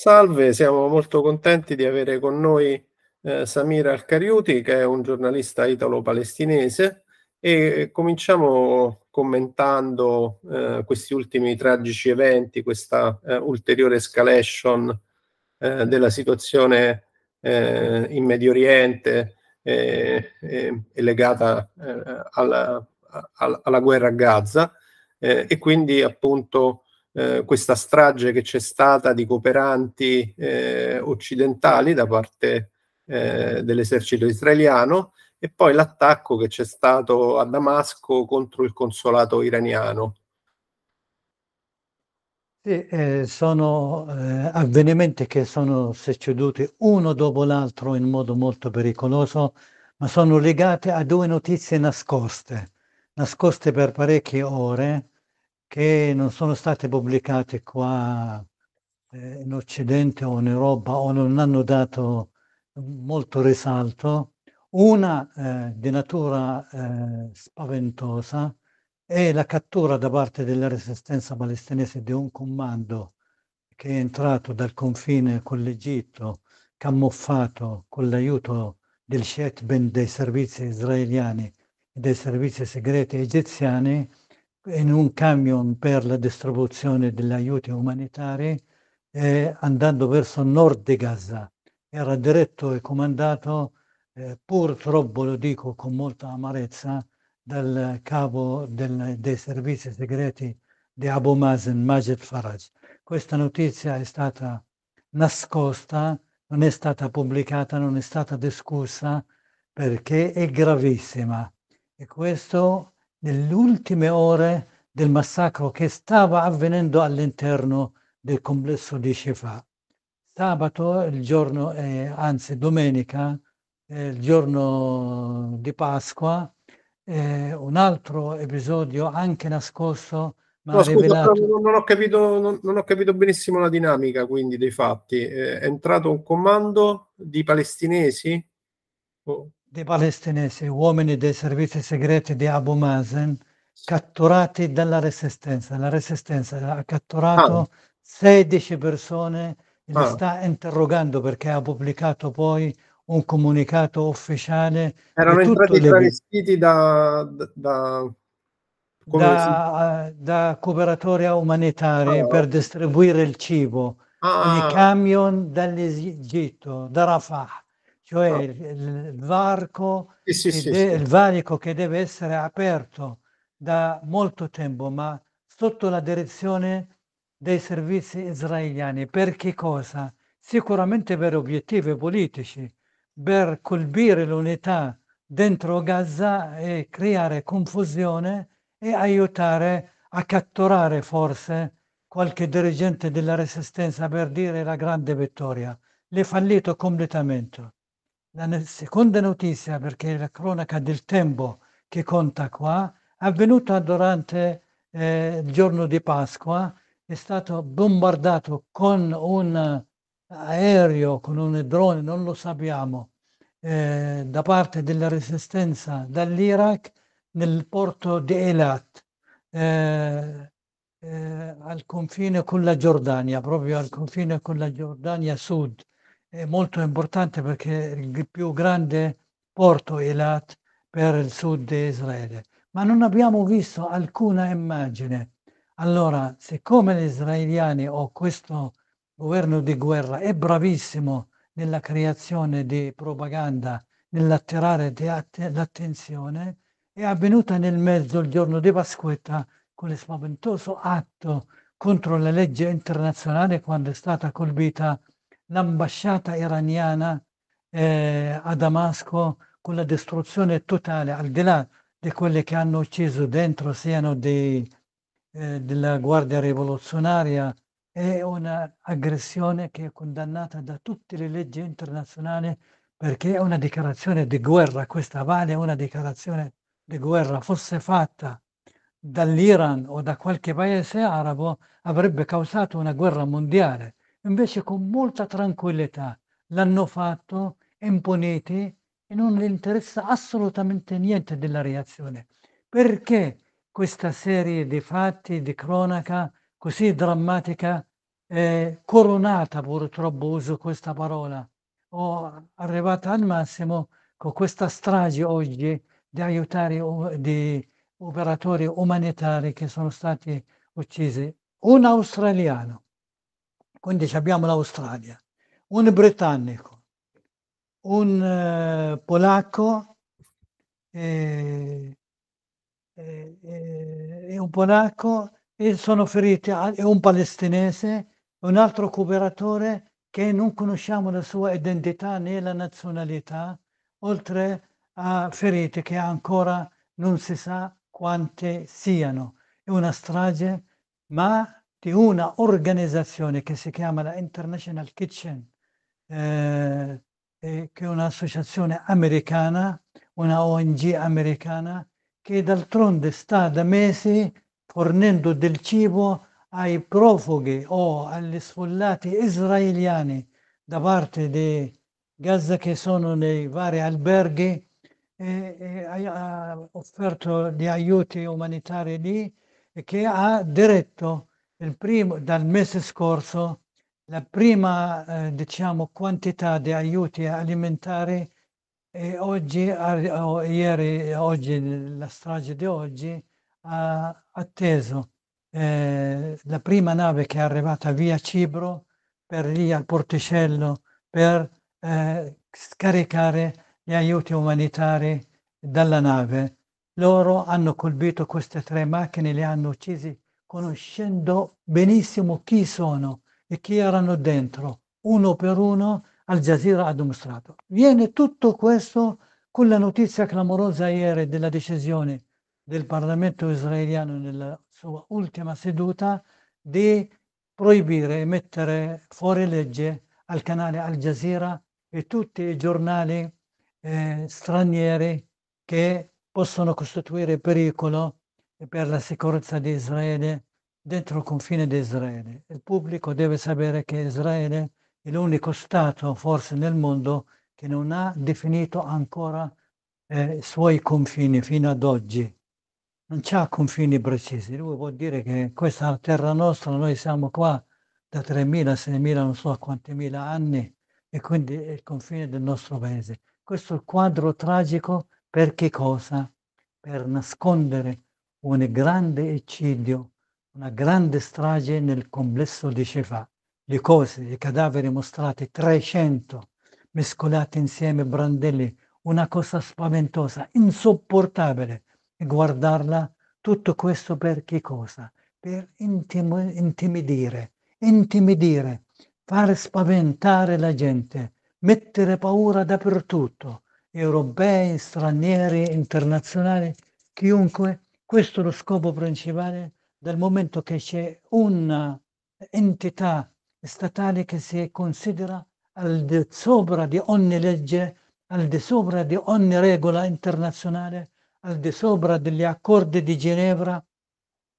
Salve, siamo molto contenti di avere con noi eh, Samir Alcariuti, che è un giornalista italo-palestinese, e cominciamo commentando eh, questi ultimi tragici eventi, questa eh, ulteriore escalation eh, della situazione eh, in Medio Oriente eh, eh, e legata alla, alla, alla, guerra a Gaza e quindi appunto eh, questa strage che c'è stata di cooperanti eh, occidentali da parte eh, dell'esercito israeliano e poi l'attacco che c'è stato a Damasco contro il consolato iraniano. Sì, eh, sono eh, avvenimenti che sono succeduti uno dopo l'altro in modo molto pericoloso, ma sono legati a due notizie nascoste, nascoste per parecchie ore, che non sono state pubblicate qua eh, in Occidente o in Europa o non hanno dato molto risalto, una eh, di natura eh, spaventosa è la cattura da parte della resistenza palestinese di un comando che è entrato dal confine con l'Egitto, camuffato con l'aiuto del Shetben dei servizi israeliani e dei servizi segreti egiziani, in un camion per la distribuzione degli aiuti umanitari eh, andando verso nord di Gaza. Era diretto e comandato, eh, purtroppo lo dico con molta amarezza, dal capo del, dei servizi segreti di Abu Mazen, Majed Faraj. Questa notizia è stata nascosta, non è stata pubblicata, non è stata discussa perché è gravissima e questo nelle ultime ore del massacro che stava avvenendo all'interno del complesso di Shifa. Sabato, il giorno, eh, anzi domenica, eh, il giorno di Pasqua, eh, un altro episodio anche nascosto. Ma no, rivelato... non, non, ho capito, non, non, ho capito, benissimo la dinamica quindi dei fatti. Eh, è entrato un comando di palestinesi? Oh dei palestinesi, uomini dei servizi segreti di Abu Mazen, catturati dalla resistenza. La resistenza ha catturato ah. 16 persone e ah. li sta interrogando perché ha pubblicato poi un comunicato ufficiale. Erano entrati le... travestiti da, da, da... Da, eh, da, cooperatori umanitari oh. per distribuire il cibo ah. nei camion dall'Egitto, da Rafah cioè no. Ah. il, varco, sì, sì, de- sì, il valico che deve essere aperto da molto tempo, ma sotto la direzione dei servizi israeliani. Per che cosa? Sicuramente per obiettivi politici, per colpire l'unità dentro Gaza e creare confusione e aiutare a catturare forse qualche dirigente della resistenza per dire la grande vittoria. L'è fallito completamente. La seconda notizia, perché è la cronaca del tempo che conta qua, avvenuta durante eh, il giorno di Pasqua, è stato bombardato con un aereo, con un drone, non lo sappiamo, eh, da parte della resistenza dall'Iraq nel porto di Elat, eh, eh, al confine con la Giordania, proprio al confine con la Giordania sud è molto importante perché è il più grande porto Elat per il sud di Israele, ma non abbiamo visto alcuna immagine. Allora, siccome gli israeliani o questo governo di guerra è bravissimo nella creazione di propaganda, nell'atterrare l'attenzione, è avvenuta nel mezzo il giorno di Pasquetta con il spaventoso atto contro la legge internazionale quando è stata colpita l'ambasciata iraniana eh, a Damasco con la distruzione totale, al di là di quelle che hanno ucciso dentro siano dei, eh, della Guardia Rivoluzionaria, è un'aggressione che è condannata da tutte le leggi internazionali perché è una dichiarazione di guerra, questa vale una dichiarazione di guerra, fosse fatta dall'Iran o da qualche paese arabo avrebbe causato una guerra mondiale invece con molta tranquillità l'hanno fatto, imponete e non le interessa assolutamente niente della reazione. Perché questa serie di fatti, di cronaca così drammatica, eh, coronata purtroppo uso questa parola, o arrivata al massimo con questa strage oggi di aiutare di operatori umanitari che sono stati uccisi. Un australiano quindi abbiamo l'Australia, un britannico, un uh, polacco e, e, e, un polacco e sono feriti e un palestinese, un altro cooperatore che non conosciamo la sua identità né la nazionalità, oltre a feriti che ancora non si sa quante siano. È una strage, ma di una organizzazione che si chiama la International Kitchen, eh, che è un'associazione americana, una ONG americana, che d'altronde sta da mesi fornendo del cibo ai profughi o agli sfollati israeliani da parte di Gaza che sono nei vari alberghi e, ha offerto di aiuti umanitari lì e che ha diretto primo, dal mese scorso la prima eh, diciamo, quantità di aiuti alimentari e oggi, a, o, ieri, oggi, la strage di oggi ha atteso eh, la prima nave che è arrivata via Cibro per lì al porticello per eh, scaricare gli aiuti umanitari dalla nave. Loro hanno colpito queste tre macchine, le hanno uccisi conoscendo benissimo chi sono e chi erano dentro, uno per uno, Al Jazeera ha dimostrato. Viene tutto questo con la notizia clamorosa ieri della decisione del Parlamento israeliano nella sua ultima seduta di proibire e mettere fuori legge al canale Al Jazeera e tutti i giornali eh, stranieri che possono costituire pericolo e per la sicurezza di Israele dentro il confine di Israele. Il pubblico deve sapere che Israele è l'unico Stato forse nel mondo che non ha definito ancora eh, i suoi confini fino ad oggi. Non ha confini precisi. Lui vuol dire che questa terra nostra, noi siamo qua da 3.000, 6.000, non so quanti mila anni, e quindi è il confine del nostro paese. Questo è il quadro tragico per che cosa? Per nascondere un grande eccidio, una grande strage nel complesso di Cefà. Le cose, i cadaveri mostrati, 300 mescolati insieme, brandelli, una cosa spaventosa, insopportabile. E guardarla, tutto questo per che cosa? Per intim- intimidire, intimidire, fare spaventare la gente, mettere paura dappertutto, europei, stranieri, internazionali, chiunque questo è lo scopo principale dal momento che c'è un'entità statale che si considera al di sopra di ogni legge, al di sopra di ogni regola internazionale, al di sopra degli accordi di Ginevra,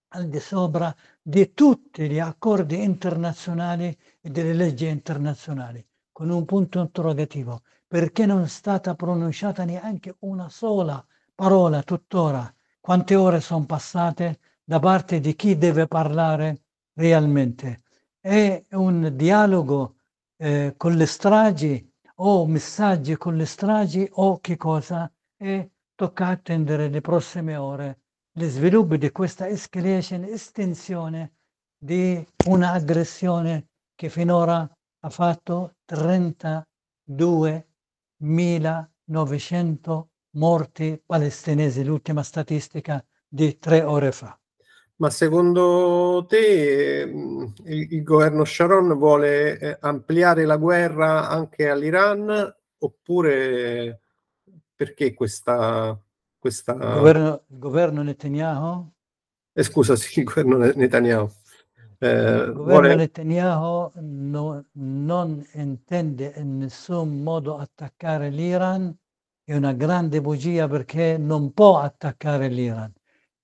al di sopra di tutti gli accordi internazionali e delle leggi internazionali, con un punto interrogativo, perché non è stata pronunciata neanche una sola parola tuttora quante ore sono passate da parte di chi deve parlare realmente. È un dialogo eh, con le stragi o messaggi con le stragi o che cosa? E tocca attendere le prossime ore gli sviluppi di questa escalation, estensione di un'aggressione che finora ha fatto 32.900 morti palestinesi, l'ultima statistica di tre ore fa. Ma secondo te ehm, il, il governo Sharon vuole eh, ampliare la guerra anche all'Iran oppure perché questa... questa... Il, governo, il governo Netanyahu? Eh, scusa, sì, il governo Netanyahu. Eh, il governo vuole... Netanyahu no, non intende in nessun modo attaccare l'Iran è una grande bugia perché non può attaccare l'Iran.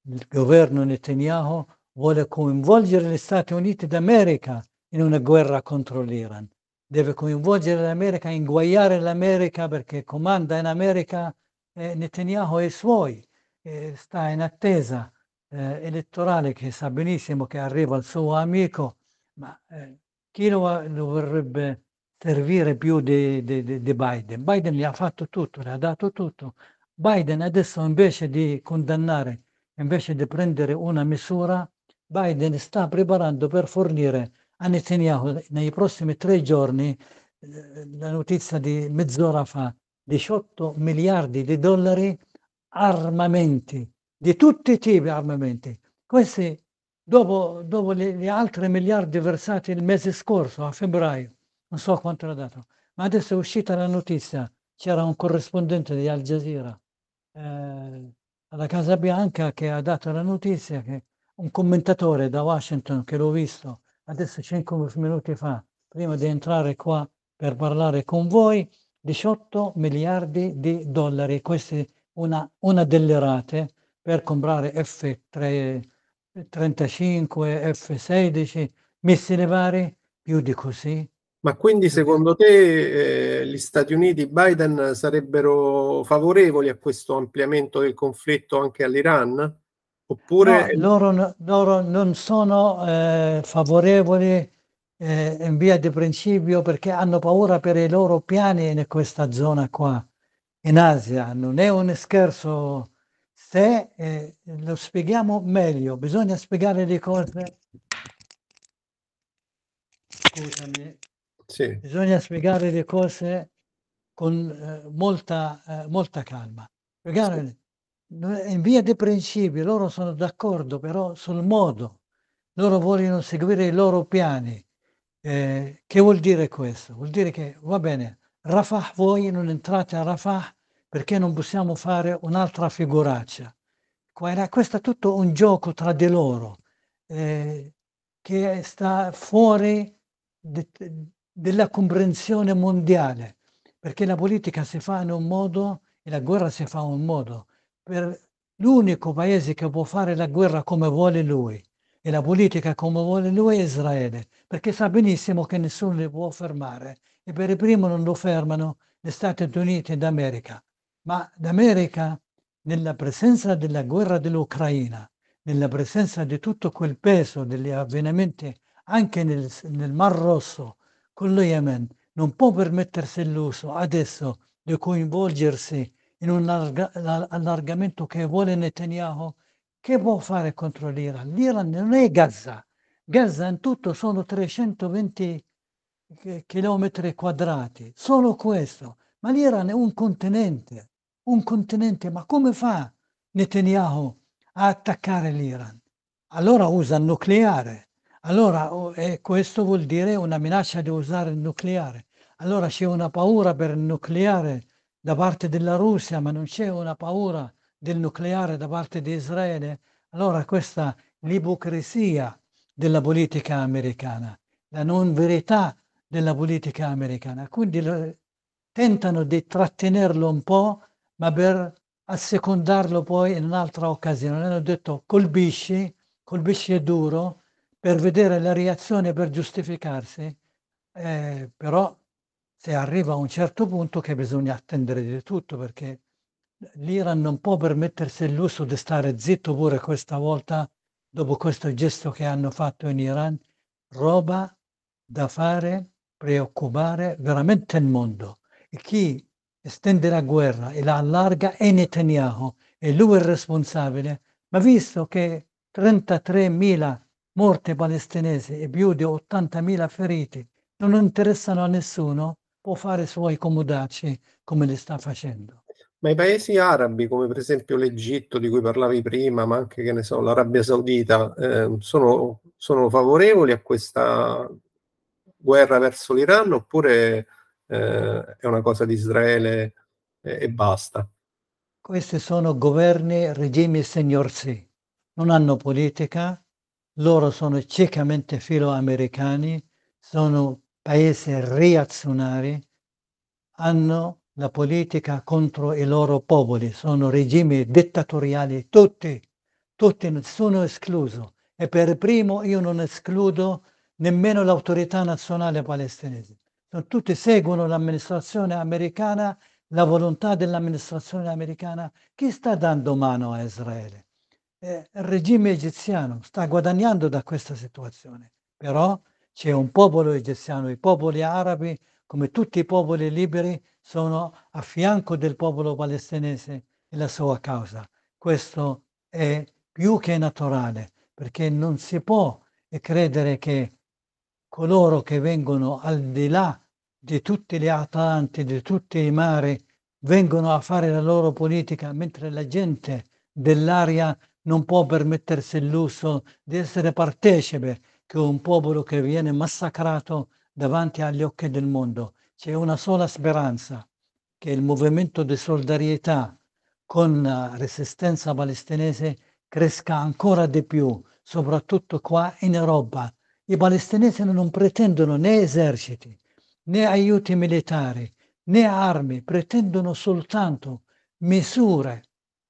Il governo Netanyahu vuole coinvolgere gli Stati Uniti d'America in una guerra contro l'Iran. Deve coinvolgere l'America, inguaiare l'America perché comanda in America eh, Netanyahu e i suoi. Eh, sta in attesa eh, elettorale che sa benissimo che arriva il suo amico, ma eh, chi lo, lo vorrebbe servire più di, di, di, Biden. Biden gli ha fatto tutto, gli ha dato tutto. Biden adesso invece di condannare, invece di prendere una misura, Biden sta preparando per fornire a Netanyahu nei prossimi tre giorni eh, la notizia di mezz'ora fa, 18 miliardi di dollari armamenti, di tutti i tipi di armamenti. Questi dopo, dopo gli altri miliardi versati il mese scorso, a febbraio non so quanto l'ha dato, ma adesso è uscita la notizia, c'era un corrispondente di Al Jazeera eh, alla Casa Bianca che ha dato la notizia che un commentatore da Washington che l'ho visto adesso 5 minuti fa, prima di entrare qua per parlare con voi, 18 miliardi di dollari, questa è una, una delle rate per comprare F-35, F-16, missili vari, più di così ma quindi secondo te eh, gli Stati Uniti Biden sarebbero favorevoli a questo ampliamento del conflitto anche all'Iran? Oppure... No, loro, no, loro, non sono eh, favorevoli eh, in via di principio perché hanno paura per i loro piani in questa zona qua, in Asia. Non è un scherzo. Se eh, lo spieghiamo meglio, bisogna spiegare le cose. Scusami, sì. Bisogna spiegare le cose con eh, molta, eh, molta, calma. Perché in via di principio, loro sono d'accordo, però sul modo. Loro vogliono seguire i loro piani. Eh, che vuol dire questo? Vuol dire che va bene, Rafah voi non entrate a Rafah perché non possiamo fare un'altra figuraccia. Questo è tutto un gioco tra di loro eh, che sta fuori di, della comprensione mondiale, perché la politica si fa in un modo e la guerra si fa in un modo. Per l'unico paese che può fare la guerra come vuole lui e la politica come vuole lui è Israele, perché sa benissimo che nessuno li può fermare e per il primo non lo fermano gli Stati Uniti d'America. Ma d'America, nella presenza della guerra dell'Ucraina, nella presenza di tutto quel peso degli avvenimenti anche nel, nel Mar Rosso, con lo Yemen non può permettersi il lusso adesso di coinvolgersi in un allargamento che vuole Netanyahu, che può fare contro l'Iran? L'Iran non è Gaza. Gaza in tutto sono 320 chilometri quadrati, solo questo. Ma l'Iran è un continente, un continente. Ma come fa Netanyahu a attaccare l'Iran? Allora usa il nucleare, allora, eh, questo vuol dire una minaccia di usare il nucleare. Allora c'è una paura per il nucleare da parte della Russia, ma non c'è una paura del nucleare da parte di Israele. Allora questa è l'ipocrisia della politica americana, la non verità della politica americana. Quindi lo, tentano di trattenerlo un po', ma per assecondarlo poi in un'altra occasione. Hanno detto colpisci, colpisci è duro, per vedere la reazione per giustificarsi, eh, però se arriva a un certo punto che bisogna attendere di tutto perché l'Iran non può permettersi il lusso di stare zitto pure questa volta dopo questo gesto che hanno fatto in Iran, roba da fare preoccupare veramente il mondo. E chi estende la guerra e la allarga è Netanyahu e lui è il responsabile. Ma visto che 33.000 morte palestinese e più di 80.000 feriti non interessano a nessuno, può fare suoi comodacci come li sta facendo. Ma i paesi arabi, come per esempio l'Egitto di cui parlavi prima, ma anche che ne so, l'Arabia Saudita, eh, sono, sono, favorevoli a questa guerra verso l'Iran oppure eh, è una cosa di Israele e, e basta? Questi sono governi, regimi e signorsi, non hanno politica, loro sono ciecamente filoamericani, sono paesi reazionari, hanno la politica contro i loro popoli, sono regimi dittatoriali, tutti, tutti, nessuno escluso. E per primo io non escludo nemmeno l'autorità nazionale palestinese. Tutti seguono l'amministrazione americana, la volontà dell'amministrazione americana. Chi sta dando mano a Israele? Eh, il regime egiziano sta guadagnando da questa situazione, però c'è un popolo egiziano, i popoli arabi, come tutti i popoli liberi, sono a fianco del popolo palestinese e la sua causa. Questo è più che naturale, perché non si può credere che coloro che vengono al di là di tutti gli Atlanti, di tutti i mari, vengono a fare la loro politica, mentre la gente dell'area non può permettersi il lusso di essere partecipe che un popolo che viene massacrato davanti agli occhi del mondo. C'è una sola speranza, che il movimento di solidarietà con la resistenza palestinese cresca ancora di più, soprattutto qua in Europa. I palestinesi non pretendono né eserciti, né aiuti militari, né armi, pretendono soltanto misure,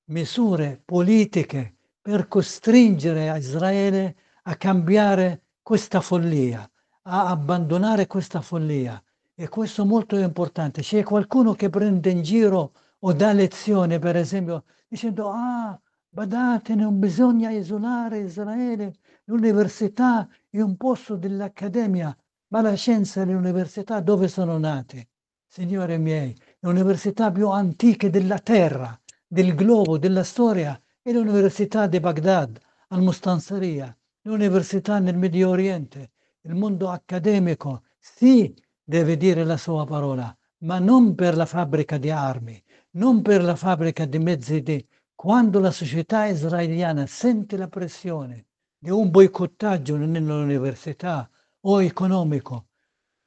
misure politiche per costringere Israele a cambiare questa follia, a abbandonare questa follia. E questo è molto importante. C'è qualcuno che prende in giro o dà lezione, per esempio, dicendo, ah, badate, non bisogna isolare Israele, l'università è un posto dell'accademia, ma la scienza e l'università dove sono nate? Signore miei, le università più antiche della terra, del globo, della storia, e l'Università di Baghdad, al Mustansaria, l'Università nel Medio Oriente, il mondo accademico, sì, deve dire la sua parola, ma non per la fabbrica di armi, non per la fabbrica di mezzi di... Quando la società israeliana sente la pressione di un boicottaggio nell'università o economico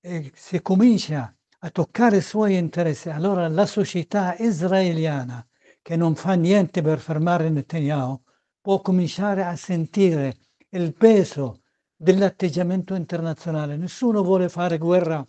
e si comincia a toccare i suoi interessi, allora la società israeliana che non fa niente per fermare Netanyahu può cominciare a sentire il peso dell'atteggiamento internazionale. Nessuno vuole fare guerra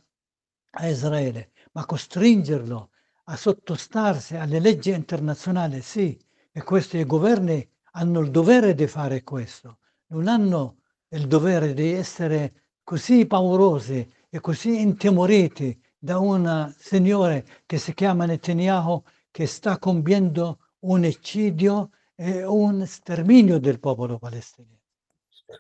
a Israele, ma costringerlo a sottostarsi alle leggi internazionali, sì, e questi governi hanno il dovere di fare questo, non hanno il dovere di essere così paurosi e così intimoriti da un signore che si chiama Netanyahu che sta compiendo un eccidio e un sterminio del popolo palestinese.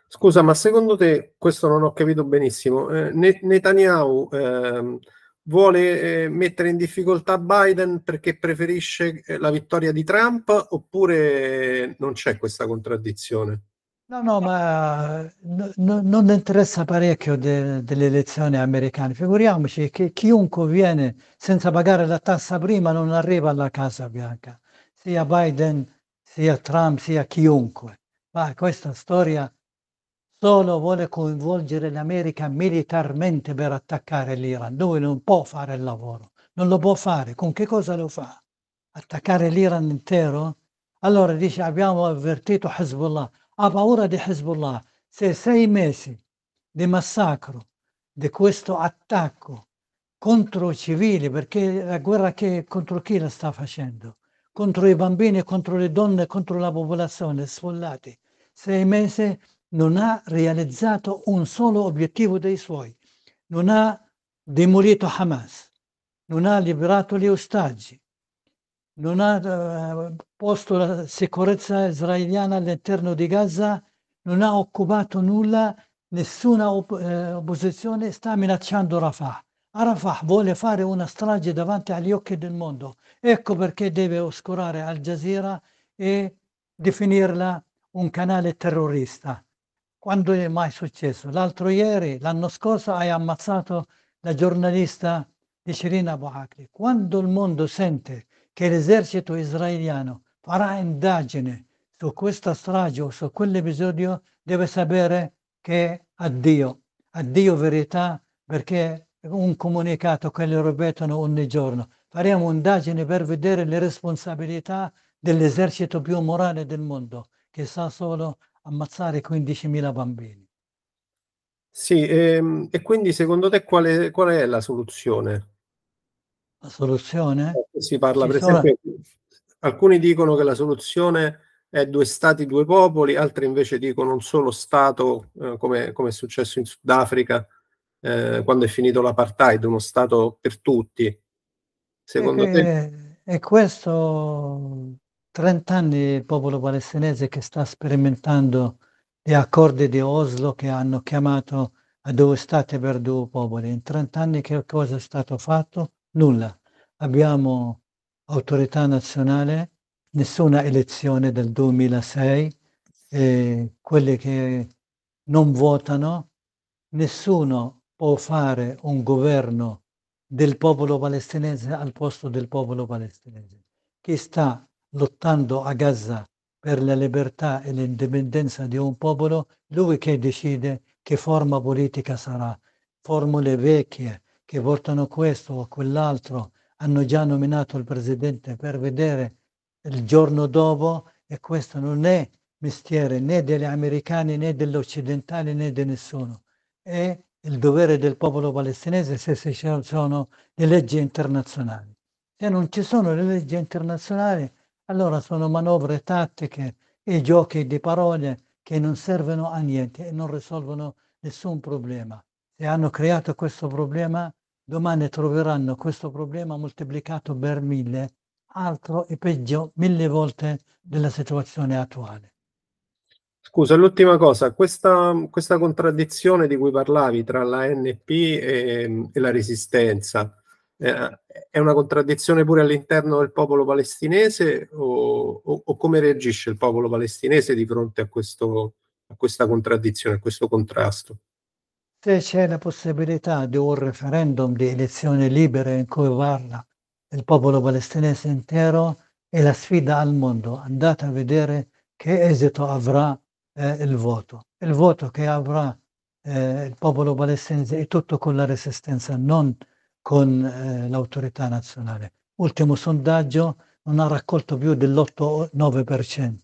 Scusa, ma secondo te, questo non ho capito benissimo, eh, Netanyahu eh, vuole eh, mettere in difficoltà Biden perché preferisce eh, la vittoria di Trump oppure non c'è questa contraddizione? No, no, ma no, non interessa parecchio de, delle elezioni americane. Figuriamoci che chiunque viene senza pagare la tassa prima non arriva alla Casa Bianca, sia Biden, sia Trump, sia chiunque. Ma questa storia solo vuole coinvolgere l'America militarmente per attaccare l'Iran, dove non può fare il lavoro, non lo può fare. Con che cosa lo fa? Attaccare l'Iran intero? Allora dice abbiamo avvertito Hezbollah ha paura di Hezbollah. Se sei mesi di massacro, di questo attacco contro i civili, perché la guerra che, contro chi la sta facendo? Contro i bambini, contro le donne, contro la popolazione, sfollati. Sei mesi non ha realizzato un solo obiettivo dei suoi, non ha demolito Hamas, non ha liberato gli ostaggi, non ha eh, posto la sicurezza israeliana all'interno di Gaza, non ha occupato nulla, nessuna op- eh, opposizione sta minacciando Rafah. Arafah vuole fare una strage davanti agli occhi del mondo. Ecco perché deve oscurare Al Jazeera e definirla un canale terrorista. Quando è mai successo? L'altro ieri, l'anno scorso, hai ammazzato la giornalista di Shirin Abu Akli. Quando il mondo sente che l'esercito israeliano farà indagine su questa strage o su quell'episodio, deve sapere che addio, addio verità, perché un comunicato che lo ripetono ogni giorno. Faremo indagini per vedere le responsabilità dell'esercito più morale del mondo, che sa solo ammazzare 15.000 bambini. Sì, e, ehm, e quindi secondo te quale, qual è la soluzione? La soluzione? Eh, si parla Ci per esempio, alcuni dicono che la soluzione è due stati, due popoli, altri invece dicono un solo stato, eh, come, come, è successo in Sudafrica eh, quando è finito l'apartheid, uno stato per tutti. Secondo e, eh, te? Eh, e questo 30 anni il popolo palestinese che sta sperimentando gli accordi di Oslo che hanno chiamato a due stati per due popoli. In 30 anni che cosa è stato fatto? nulla. Abbiamo autorità nazionale, nessuna elezione del 2006, e quelle che non votano, nessuno può fare un governo del popolo palestinese al posto del popolo palestinese, Chi sta lottando a Gaza per la libertà e l'indipendenza di un popolo, lui che decide che forma politica sarà, formule vecchie, che votano questo o quell'altro, hanno già nominato il presidente per vedere il giorno dopo e questo non è mestiere né degli americani né degli occidentali né di nessuno. È il dovere del popolo palestinese se ci sono le leggi internazionali. Se non ci sono le leggi internazionali, allora sono manovre tattiche e giochi di parole che non servono a niente e non risolvono nessun problema. Se hanno creato questo problema domani troveranno questo problema moltiplicato per mille, altro e peggio mille volte della situazione attuale. Scusa, l'ultima cosa, questa, questa contraddizione di cui parlavi tra l'ANP e, e la resistenza, eh, è una contraddizione pure all'interno del popolo palestinese o, o, o come reagisce il popolo palestinese di fronte a, questo, a questa contraddizione, a questo contrasto? se c'è la possibilità di un referendum di elezioni libere in cui parla il popolo palestinese intero, è la sfida al mondo. Andate a vedere che esito avrà eh, il voto. Il voto che avrà eh, il popolo palestinese è tutto con la resistenza, non con eh, l'autorità nazionale. Ultimo sondaggio non ha raccolto più dell'8-9%,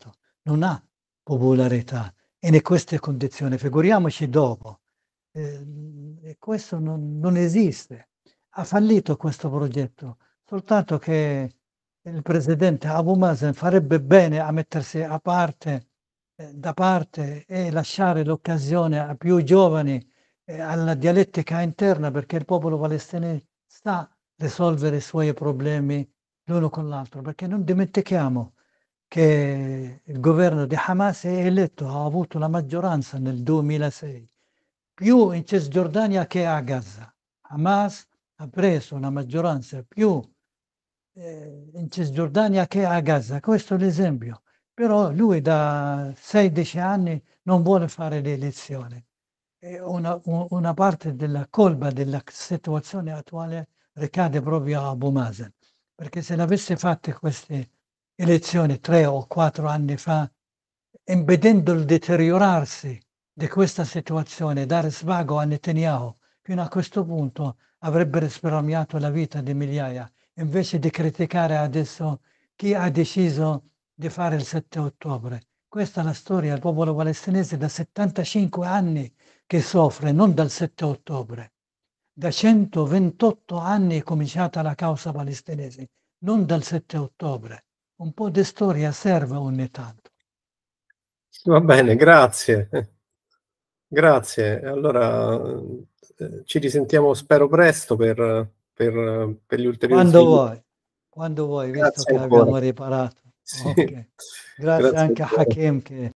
non ha popolarità e in queste condizioni, figuriamoci dopo eh, questo non, non esiste. Ha fallito questo progetto, soltanto che il presidente Abu Mazen farebbe bene a mettersi a parte, eh, da parte e lasciare l'occasione a più giovani alla dialettica interna perché il popolo palestinese sta a risolvere i suoi problemi l'uno con l'altro, perché non dimentichiamo che il governo di Hamas è eletto, ha avuto la maggioranza nel 2006 più in Cisgiordania che a Gaza. Hamas ha preso una maggioranza più eh, in Cisgiordania che a Gaza. Questo è l'esempio. Però lui da 16 anni non vuole fare le elezioni. Una, una, parte della colpa della situazione attuale ricade proprio a Abu Mazen, perché se l'avesse fatta queste elezioni tre o quattro anni fa, impedendo il deteriorarsi di questa situazione, dare svago a Netanyahu, fino a questo punto avrebbe risparmiato la vita di migliaia, invece di criticare adesso chi ha deciso di fare il 7 ottobre. Questa è la storia del popolo palestinese da 75 anni che soffre, non dal 7 ottobre. Da 128 anni è cominciata la causa palestinese, non dal 7 ottobre. Un po' di storia serve ogni tanto. Va bene, grazie. Grazie, allora eh, ci risentiamo spero presto per, per, per gli ulteriori... Quando sviluppi. vuoi, quando vuoi, Grazie visto che ancora. abbiamo riparato. Sì. Okay. Grazie, Grazie, anche a Hakim che...